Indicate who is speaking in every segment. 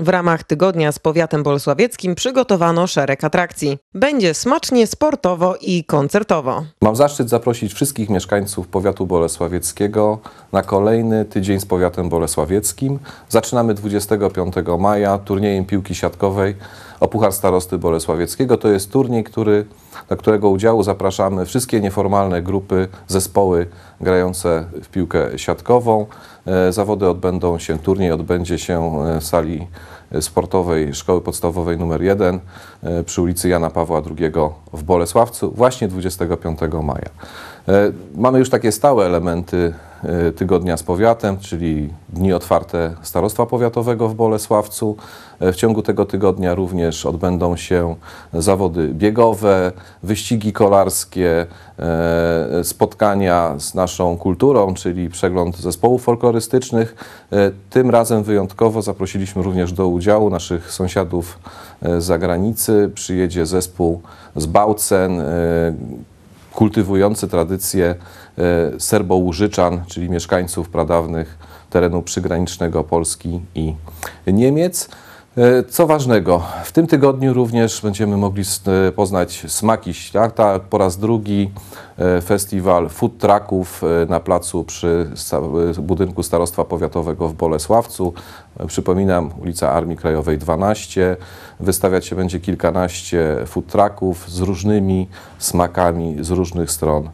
Speaker 1: W ramach tygodnia z powiatem bolsławieckim przygotowano szereg atrakcji. Będzie smacznie, sportowo i koncertowo. Mam zaszczyt zaprosić wszystkich mieszkańców powiatu bolesławieckiego na kolejny tydzień z powiatem bolesławieckim. Zaczynamy 25 maja turniejem piłki siatkowej o Puchar Starosty Bolesławieckiego. To jest turniej, który, do którego udziału zapraszamy wszystkie nieformalne grupy, zespoły grające w piłkę siatkową. E, zawody odbędą się, turniej odbędzie się e, w sali e, sportowej Szkoły Podstawowej nr 1 przy ulicy Jana Pawła II w Bolesławcu właśnie 25 maja. Mamy już takie stałe elementy E, tygodnia z powiatem, czyli dni otwarte Starostwa Powiatowego w Bolesławcu. E, w ciągu tego tygodnia również odbędą się zawody biegowe, wyścigi kolarskie, e, spotkania z naszą kulturą, czyli przegląd zespołów folklorystycznych. Tym razem wyjątkowo zaprosiliśmy również do udziału naszych sąsiadów z zagranicy. Przyjedzie zespół z Bałcen, kultywujący tradycję e, serbołużyczan, czyli mieszkańców pradawnych terenu przygranicznego Polski i Niemiec. E, co ważnego, w tym tygodniu również będziemy mogli e, poznać smaki świata. Po raz drugi e, festiwal food trucków na placu przy budynku Starostwa Powiatowego w Bolesławcu. Przypominam, ulica Armii Krajowej 12. Wystawiać się będzie kilkanaście food trucków z różnymi smakami z różnych stron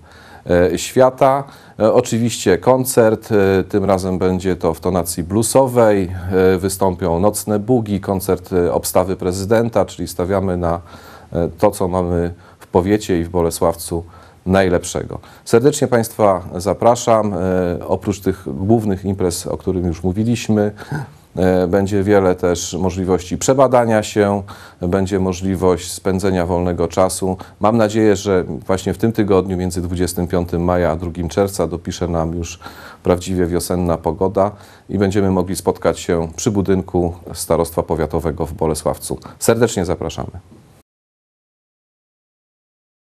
Speaker 1: E, świata. E, oczywiście koncert, e, tym razem będzie to w tonacji bluesowej. Wystąpią Nocne Bugi, koncert obstawy prezydenta, czyli stawiamy na to, co mamy w powiecie i w Bolesławcu najlepszego. Serdecznie Państwa zapraszam. Oprócz tych głównych imprez, o których już mówiliśmy, E, będzie wiele też możliwości przebadania się, będzie możliwość spędzenia wolnego czasu. Mam nadzieję, że właśnie w tym tygodniu między 25 maja a 2 czerwca dopisze nam już prawdziwie wiosenna pogoda i będziemy mogli spotkać się przy budynku Starostwa Powiatowego w Bolesławcu. Serdecznie zapraszamy.